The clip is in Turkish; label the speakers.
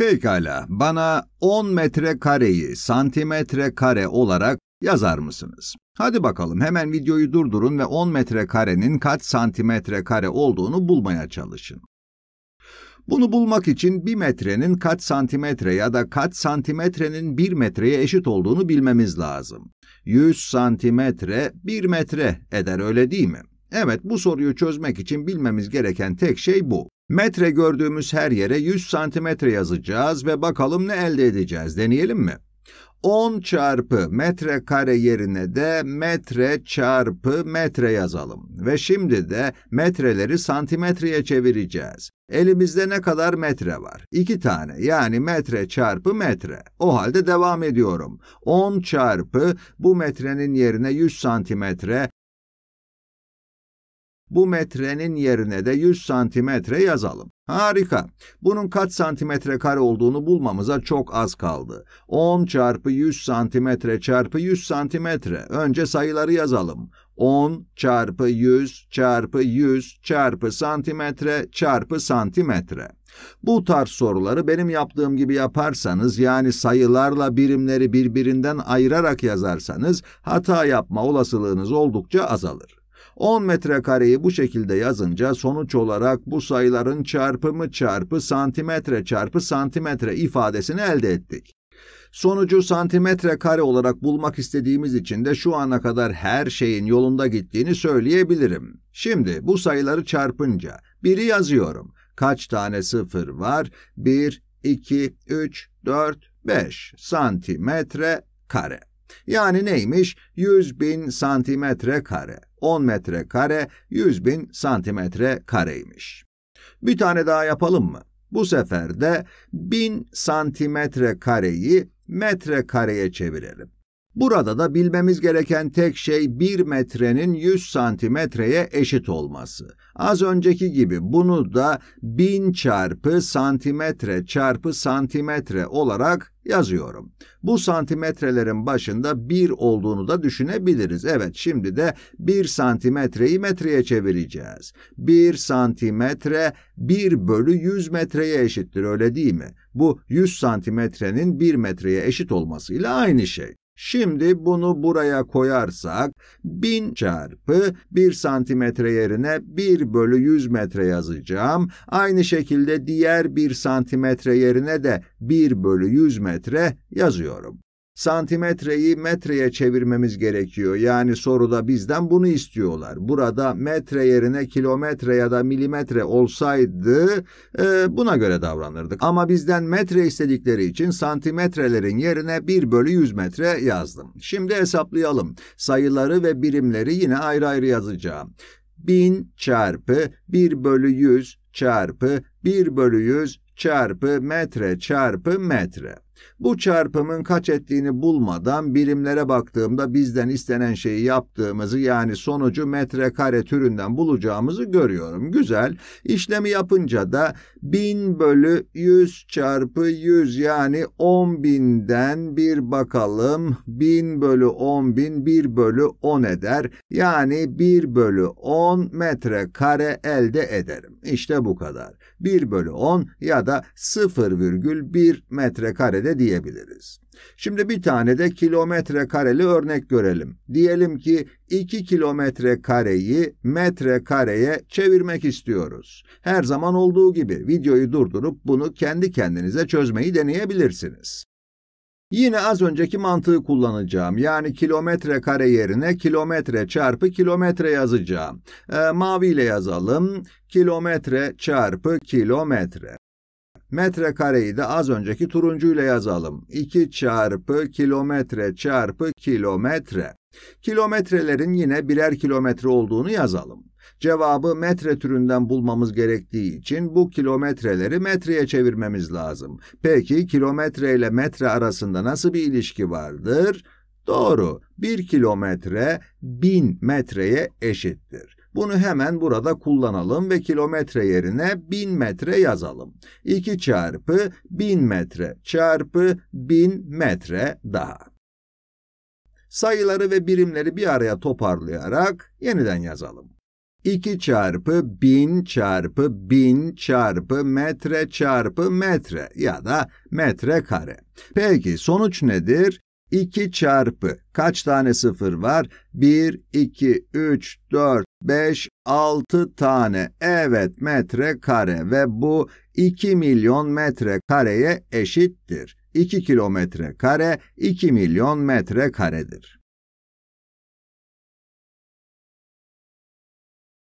Speaker 1: Pekala, bana 10 metre kareyi santimetre kare olarak yazar mısınız? Hadi bakalım hemen videoyu durdurun ve 10 metre karenin kaç santimetre kare olduğunu bulmaya çalışın. Bunu bulmak için 1 metrenin kaç santimetre ya da kaç santimetrenin 1 metreye eşit olduğunu bilmemiz lazım. 100 santimetre 1 metre eder öyle değil mi? Evet bu soruyu çözmek için bilmemiz gereken tek şey bu. Metre gördüğümüz her yere 100 santimetre yazacağız ve bakalım ne elde edeceğiz. Deneyelim mi? 10 çarpı metre kare yerine de metre çarpı metre yazalım. Ve şimdi de metreleri santimetreye çevireceğiz. Elimizde ne kadar metre var? 2 tane yani metre çarpı metre. O halde devam ediyorum. 10 çarpı bu metrenin yerine 100 santimetre bu metrenin yerine de 100 santimetre yazalım. Harika. Bunun kaç santimetre kare olduğunu bulmamıza çok az kaldı. 10 çarpı 100 santimetre çarpı 100 santimetre. Önce sayıları yazalım. 10 çarpı 100 çarpı 100 çarpı santimetre çarpı santimetre. Bu tarz soruları benim yaptığım gibi yaparsanız yani sayılarla birimleri birbirinden ayırarak yazarsanız hata yapma olasılığınız oldukça azalır. 10 metrekareyi bu şekilde yazınca sonuç olarak bu sayıların çarpımı çarpı santimetre çarpı santimetre ifadesini elde ettik. Sonucu santimetre kare olarak bulmak istediğimiz için de şu ana kadar her şeyin yolunda gittiğini söyleyebilirim. Şimdi bu sayıları çarpınca biri yazıyorum. Kaç tane sıfır var? 1, 2, 3, 4, 5 santimetre kare. Yani neymiş? 100 bin santimetre kare. 10 metre kare 100 bin santimetre kareymiş. Bir tane daha yapalım mı? Bu sefer de 1000 santimetre kareyi metre kareye çevirelim. Burada da bilmemiz gereken tek şey 1 metrenin 100 santimetreye eşit olması. Az önceki gibi bunu da 1000 çarpı santimetre çarpı santimetre olarak yazıyorum. Bu santimetrelerin başında 1 olduğunu da düşünebiliriz. Evet şimdi de 1 santimetreyi metreye çevireceğiz. 1 santimetre 1 bölü 100 metreye eşittir öyle değil mi? Bu 100 santimetrenin 1 metreye eşit olmasıyla aynı şey. Şimdi bunu buraya koyarsak 1000 çarpı 1 santimetre yerine 1 bölü 100 metre yazacağım. Aynı şekilde diğer 1 santimetre yerine de 1 bölü 100 metre yazıyorum santimetreyi metreye çevirmemiz gerekiyor. Yani soruda bizden bunu istiyorlar. Burada metre yerine kilometre ya da milimetre olsaydı e, buna göre davranırdık. Ama bizden metre istedikleri için santimetrelerin yerine 1 bölü 100 metre yazdım. Şimdi hesaplayalım. Sayıları ve birimleri yine ayrı ayrı yazacağım. 1000 çarpı 1 bölü 100 çarpı 1 bölü 100 çarpı metre çarpı metre. Bu çarpımın kaç ettiğini bulmadan birimlere baktığımda bizden istenen şeyi yaptığımızı yani sonucu metrekare türünden bulacağımızı görüyorum. Güzel. İşlemi yapınca da 1000 bölü 100 çarpı 100 yani 10.000'den bir bakalım. 1000 bölü 10.000 1 bölü 10 eder. Yani 1 bölü 10 metrekare elde ederim. İşte bu kadar. 1 bölü 10 ya da 0,1 metrekarede diyebiliriz. Şimdi bir tane de kilometre kareli örnek görelim. Diyelim ki 2 kilometre kareyi metre kareye çevirmek istiyoruz. Her zaman olduğu gibi videoyu durdurup bunu kendi kendinize çözmeyi deneyebilirsiniz. Yine az önceki mantığı kullanacağım. Yani kilometre kare yerine kilometre çarpı kilometre yazacağım. E, ee, maviyle yazalım. Kilometre çarpı kilometre. Metre kareyi de az önceki turuncuyla yazalım. 2 çarpı kilometre çarpı kilometre. Kilometrelerin yine birer kilometre olduğunu yazalım. Cevabı metre türünden bulmamız gerektiği için bu kilometreleri metreye çevirmemiz lazım. Peki kilometre ile metre arasında nasıl bir ilişki vardır? Doğru, 1 kilometre 1000 metreye eşittir. Bunu hemen burada kullanalım ve kilometre yerine 1000 metre yazalım. 2 çarpı 1000 metre çarpı 1000 metre daha. Sayıları ve birimleri bir araya toparlayarak yeniden yazalım. 2 çarpı 1000 çarpı 1000 çarpı metre çarpı metre ya da metre kare. Peki sonuç nedir? 2 çarpı kaç tane sıfır var? 1, 2, 3, 4, 5, 6 tane. Evet metre kare ve bu 2 milyon metre kareye eşittir. 2 kilometre kare 2 milyon metre karedir.